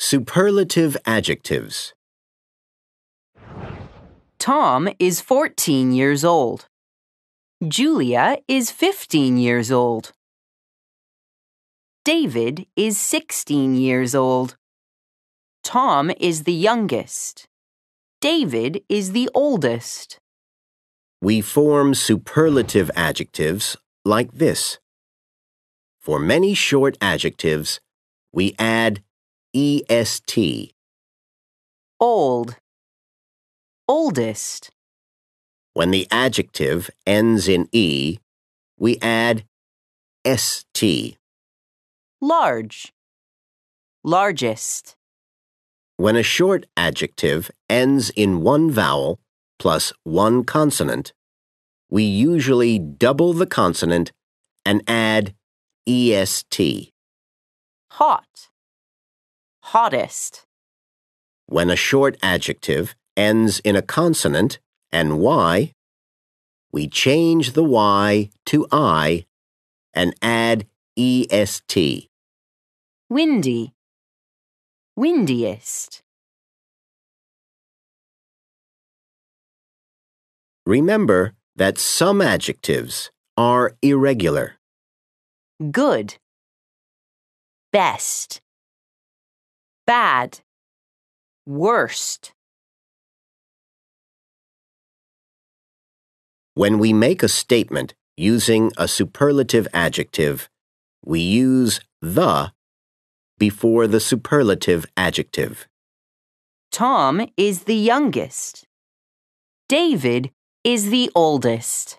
Superlative adjectives. Tom is 14 years old. Julia is 15 years old. David is 16 years old. Tom is the youngest. David is the oldest. We form superlative adjectives like this. For many short adjectives, we add EST. Old. Oldest. When the adjective ends in E, we add ST. Large. Largest. When a short adjective ends in one vowel plus one consonant, we usually double the consonant and add EST. Hot hottest. When a short adjective ends in a consonant and y, we change the y to i and add est. Windy. Windiest. Remember that some adjectives are irregular. Good. Best bad, worst. When we make a statement using a superlative adjective, we use the before the superlative adjective. Tom is the youngest. David is the oldest.